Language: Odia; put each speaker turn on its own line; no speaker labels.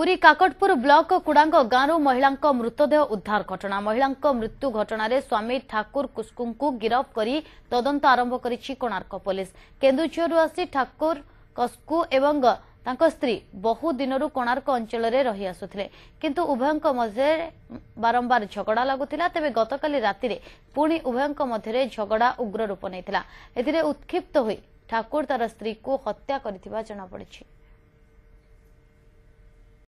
ପୁରୀ କାକଟପୁର ବ୍ଲକ କୁଡାଙ୍ଗ ଗାଁରୁ ମହିଳାଙ୍କ ମୃତଦେହ ଉଦ୍ଧାର ଘଟଣା ମହିଳାଙ୍କ ମୃତ୍ୟୁ ଘଟଣାରେ ସ୍ୱାମୀ ଠାକୁର କୁସ୍କୁଙ୍କୁ ଗିରଫ କରି ତଦନ୍ତ ଆରମ୍ଭ କରିଛି କୋଣାର୍କ ପୋଲିସ କେନ୍ଦୁଝରରୁ ଆସି ଠାକୁର କସ୍କୁ ଏବଂ ତାଙ୍କ ସ୍ତ୍ରୀ ବହୁ ଦିନରୁ କୋଣାର୍କ ଅଞ୍ଚଳରେ ରହିଆସୁଥିଲେ କିନ୍ତୁ ଉଭୟଙ୍କ ମଧ୍ୟରେ ବାରମ୍ବାର ଝଗଡ଼ା ଲାଗୁଥିଲା ତେବେ ଗତକାଲି ରାତିରେ ପୁଣି ଉଭୟଙ୍କ ମଧ୍ୟରେ ଝଗଡ଼ା ଉଗ୍ର ରୂପ ନେଇଥିଲା ଏଥିରେ ଉତ୍କ୍ଷିପ୍ତ ହୋଇ ଠାକୁର ତାର ସ୍ତ୍ରୀକୁ ହତ୍ୟା କରିଥିବା ଜଣାପଡ଼ିଛି